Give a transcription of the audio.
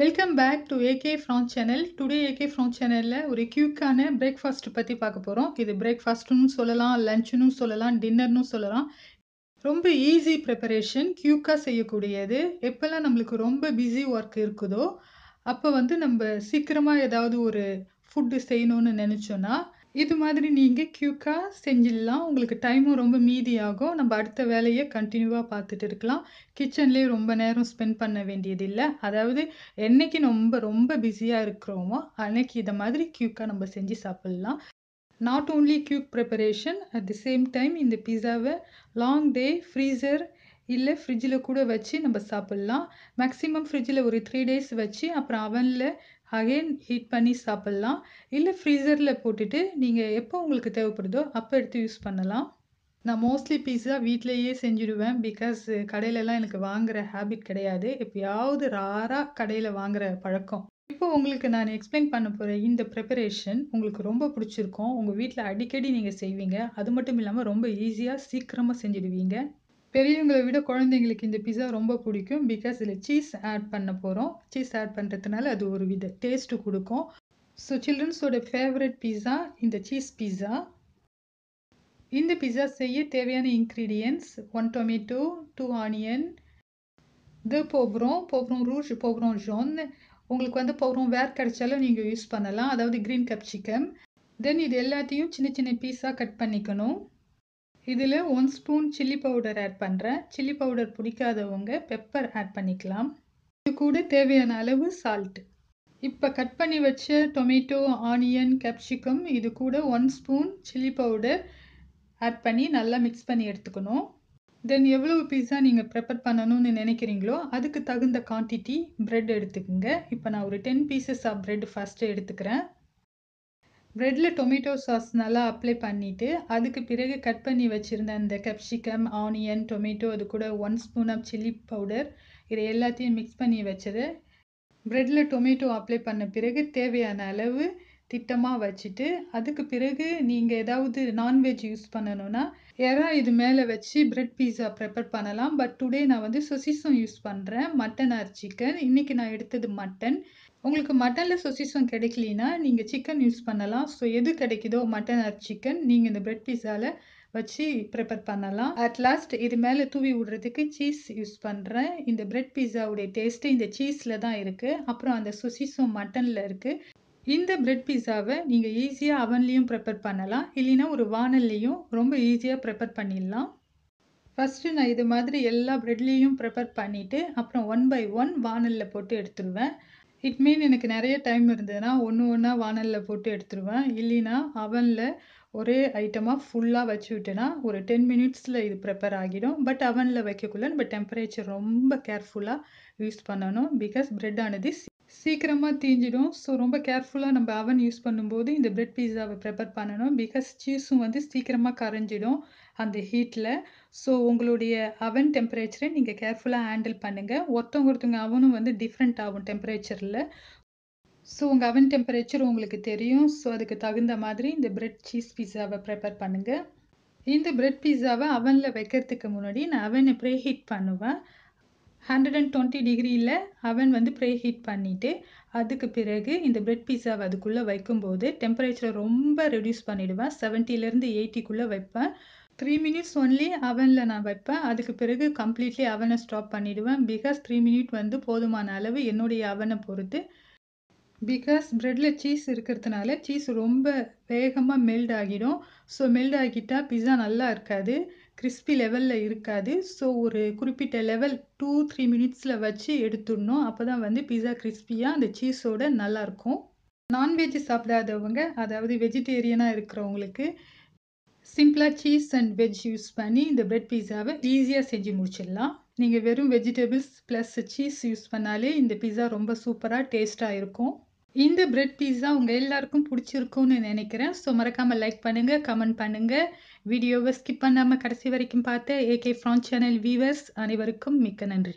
welcome back to AK Fran channel today AK Fran சேனலில் ஒரு க்யூக்கான breakfast பற்றி பார்க்க போகிறோம் இது பிரேக்ஃபாஸ்ட்டுன்னு சொல்லலாம் லஞ்சுன்னு சொல்லலாம் டின்னர்னு சொல்லலாம் ரொம்ப ஈஸி ப்ரிப்பரேஷன் க்யூக்காக செய்யக்கூடியது எப்போல்லாம் நம்மளுக்கு ரொம்ப பிஸி ஒர்க் இருக்குதோ அப்போ வந்து நம்ம சீக்கிரமாக ஏதாவது ஒரு ஃபுட்டு செய்யணும்னு நினச்சோன்னா இது மாதிரி நீங்கள் க்யூக்காக செஞ்சிடலாம் உங்களுக்கு டைமும் ரொம்ப மீதியாகும் நம்ம அடுத்த வேலையை கண்டினியூவாக பார்த்துட்டு இருக்கலாம் கிச்சன்லேயே ரொம்ப நேரம் ஸ்பெண்ட் பண்ண வேண்டியதில்லை அதாவது என்றைக்கு ரொம்ப ரொம்ப பிஸியாக இருக்கிறோமோ அன்னைக்கு இதை மாதிரி க்யூக்காக நம்ம செஞ்சு சாப்பிட்லாம் not only quick preparation at the same time இந்த பிஸாவை லாங் டே ஃப்ரீசர் இல்லை ஃப்ரிட்ஜில் கூட வச்சு நம்ம சாப்பிட்லாம் மேக்ஸிமம் ஃப்ரிட்ஜில் ஒரு த்ரீ டேஸ் வச்சு அப்புறம் அவனில் அகைன் ஹீட் பண்ணி சாப்பிட்லாம் இல்லை ஃப்ரீசரில் போட்டுட்டு நீங்கள் எப்போ உங்களுக்கு தேவைப்படுதோ அப்போ எடுத்து யூஸ் பண்ணலாம் நான் மோஸ்ட்லி பீஸா வீட்லேயே செஞ்சுடுவேன் பிகாஸ் கடையிலலாம் எனக்கு வாங்குகிற ஹேபிட் கிடையாது எப்பயாவது ராராக கடையில் வாங்குகிற பழக்கம் இப்போ உங்களுக்கு நான் எக்ஸ்பிளைன் பண்ண போகிற இந்த ப்ரிப்பரேஷன் உங்களுக்கு ரொம்ப பிடிச்சிருக்கும் உங்கள் வீட்டில் அடிக்கடி நீங்கள் செய்வீங்க அது மட்டும் இல்லாமல் ரொம்ப ஈஸியாக சீக்கிரமாக செஞ்சுடுவீங்க பெரியவங்களை விட குழந்தைங்களுக்கு இந்த பிஸா ரொம்ப பிடிக்கும் பிகாஸ் இதில் சீஸ் ஆட் பண்ண போகிறோம் சீஸ் ஆட் பண்ணுறதுனால அது ஒரு வித டேஸ்ட்டு கொடுக்கும் ஸோ சில்ட்ரன்ஸோட ஃபேவரட் பீஸா இந்த சீஸ் பீஸா இந்த பிஸா செய்ய தேவையான ingredients one tomato two onion இது போகிறோம் போகிறோம் ரூஷ் போகிறோம் ஜோன் உங்களுக்கு வந்து போகிறோம் வேர் கிடைச்சாலும் நீங்கள் யூஸ் பண்ணலாம் அதாவது க்ரீன் கப் சிக்கன் தென் இது எல்லாத்தையும் சின்ன சின்ன பீஸாக கட் பண்ணிக்கணும் இதில் one spoon chilli powder add பண்ணுறேன் சில்லி பவுடர் பிடிக்காதவங்க பெப்பர் ஆட் பண்ணிக்கலாம் இது கூட தேவையான அளவு சால்ட் இப்போ கட் பண்ணி வச்ச டொமேட்டோ ஆனியன் கேப்சிகம் இது கூட one spoon chilli powder add பண்ணி நல்லா மிக்ஸ் பண்ணி எடுத்துக்கணும் தென் எவ்வளோ பீஸா நீங்கள் ப்ரிப்பேர் பண்ணணும்னு நினைக்கிறீங்களோ அதுக்கு தகுந்த குவான்டிட்டி ப்ரெட் எடுத்துக்கோங்க இப்போ நான் ஒரு ten pieces of bread first எடுத்துக்கிறேன் ப்ரெட்டில் டொமேட்டோ சாஸ் நல்லா அப்ளை பண்ணிவிட்டு அதுக்கு பிறகு கட் பண்ணி வச்சுருந்த அந்த கப்சிகம் ஆனியன் டொமேட்டோ அது கூட one spoon of chilli powder இது எல்லாத்தையும் மிக்ஸ் பண்ணி வச்சது ப்ரெட்டில் டொமேட்டோ அப்ளை பண்ண பிறகு தேவையான அளவு திட்டமாக வச்சுட்டு அதுக்கு பிறகு நீங்கள் ஏதாவது நான்வெஜ் யூஸ் பண்ணணும்னா எறா இது மேலே வச்சு பிரெட் பீஸா ப்ரிப்பேர் பண்ணலாம் பட் டுடே நான் வந்து சொசிசம் யூஸ் பண்ணுறேன் மட்டன் ஆர் சிக்கன் இன்றைக்கி நான் எடுத்தது மட்டன் உங்களுக்கு மட்டனில் சொசிசம் கிடைக்கலனா நீங்கள் சிக்கன் யூஸ் பண்ணலாம் ஸோ எது கிடைக்குதோ மட்டன் ஆர் சிக்கன் நீங்கள் இந்த பிரெட் பீஸாவில் வச்சு ப்ரிப்பேர் பண்ணலாம் அட் லாஸ்ட் இது மேலே தூவி விடுறதுக்கு சீஸ் யூஸ் பண்ணுறேன் இந்த பிரெட் பீஸாவுடைய டேஸ்ட்டு இந்த சீஸில் தான் இருக்குது அப்புறம் அந்த சுசிசோ மட்டனில் இருக்குது இந்த பிரெட் பீஸாவை நீங்கள் ஈஸியாக அவன்லேயும் ப்ரிப்பேர் பண்ணலாம் இல்லைன்னா ஒரு வானல்லையும் ரொம்ப ஈஸியாக ப்ரிப்பேர் பண்ணிடலாம் ஃபஸ்ட்டு நான் இது மாதிரி எல்லா ப்ரெட்லேயும் ப்ரிப்பேர் பண்ணிவிட்டு அப்புறம் ஒன் பை ஒன் வானலில் போட்டு எடுத்துருவேன் இட் மீன் எனக்கு நிறைய டைம் இருந்ததுன்னா ஒன்று ஒன்றா வானலில் போட்டு எடுத்துருவேன் இல்லைன்னா அவனில் ஒரே ஐட்டமாக ஃபுல்லாக வச்சு விட்டேன்னா ஒரு டென் மினிட்ஸில் இது ப்ரிப்பேர் ஆகிடும் பட் அவனில் வைக்கக்குள்ள நம்ம டெம்பரேச்சர் ரொம்ப கேர்ஃபுல்லாக யூஸ் பண்ணணும் பிகாஸ் பிரெட் ஆனது சீக்கிரமாக தீஞ்சிடும் ஸோ ரொம்ப கேர்ஃபுல்லாக நம்ம அவன் யூஸ் பண்ணும்போது இந்த பிரெட் பீஸாவை ப்ரிப்பேர் பண்ணணும் பிகாஸ் சீஸும் வந்து சீக்கிரமாக கரைஞ்சிடும் அந்த ஹீட்டில் ஸோ உங்களுடைய அவன் டெம்பரேச்சரை நீங்கள் கேர்ஃபுல்லாக ஹேண்டில் பண்ணுங்கள் ஒருத்தவங்க ஒருத்தவங்க அவனும் வந்து டிஃப்ரெண்ட் ஆகும் டெம்பரேச்சரில் ஸோ உங்கள் அவன் டெம்பரேச்சர் உங்களுக்கு தெரியும் ஸோ அதுக்கு தகுந்த மாதிரி இந்த பிரெட் சீஸ் பீஸாவை ப்ரிப்பேர் பண்ணுங்கள் இந்த பிரெட் பீஸாவை அவனில் வைக்கிறதுக்கு முன்னாடி நான் அவனை ப்ரே ஹீட் பண்ணுவேன் ஹண்ட்ரட் அண்ட் டுவெண்ட்டி டிகிரியில் அவன் வந்து ப்ரே ஹீட் பண்ணிவிட்டு அதுக்கு பிறகு இந்த பிரெட் பீஸாவை அதுக்குள்ளே வைக்கும்போது டெம்பரேச்சரை ரொம்ப ரெடியூஸ் பண்ணிவிடுவேன் செவன்ட்டிலேருந்து எயிட்டிக்குள்ளே வைப்பேன் த்ரீ மினிட்ஸ் ஒன்லி அவனில் நான் வைப்பேன் அதுக்கு பிறகு கம்ப்ளீட்லி அவனை ஸ்டாப் பண்ணிவிடுவேன் பிகாஸ் த்ரீ மினிட் வந்து போதுமான அளவு என்னுடைய அவனை பொறுத்து பிகாஸ் ப்ரெட்டில் சீஸ் இருக்கிறதுனால சீஸ் ரொம்ப வேகமாக மெல்ட் ஆகிடும் ஸோ மெல்ட் ஆகிட்டால் பிஸா நல்லா இருக்காது கிறிஸ்பி லெவலில் இருக்காது ஸோ ஒரு குறிப்பிட்ட லெவல் டூ த்ரீ மினிட்ஸில் வச்சு எடுத்துடணும் அப்போ தான் வந்து பிஸா கிறிஸ்பியாக அந்த சீஸோட நல்லாயிருக்கும் நான்வெஜ் சாப்பிடாதவங்க அதாவது வெஜிடேரியனாக இருக்கிறவங்களுக்கு சிம்பிளாக சீஸ் அண்ட் வெஜ் யூஸ் பண்ணி இந்த பிரெட் பீஸாவை ஈஸியாக செஞ்சு முடிச்சிடலாம் நீங்கள் வெறும் வெஜிடபிள்ஸ் ப்ளஸ் சீஸ் யூஸ் பண்ணாலே இந்த பீஸா ரொம்ப சூப்பராக டேஸ்ட்டாக இருக்கும் இந்த பிரெட் பீஸா உங்கள் எல்லாருக்கும் பிடிச்சிருக்கும்னு நினைக்கிறேன் ஸோ மறக்காமல் லைக் பண்ணுங்கள் கமெண்ட் பண்ணுங்கள் வீடியோவை ஸ்கிப் பண்ணாமல் கடைசி வரைக்கும் பார்த்து ஏகே ஃப்ரான் சேனல் வியூவர்ஸ் அனைவருக்கும் மிக்க நன்றி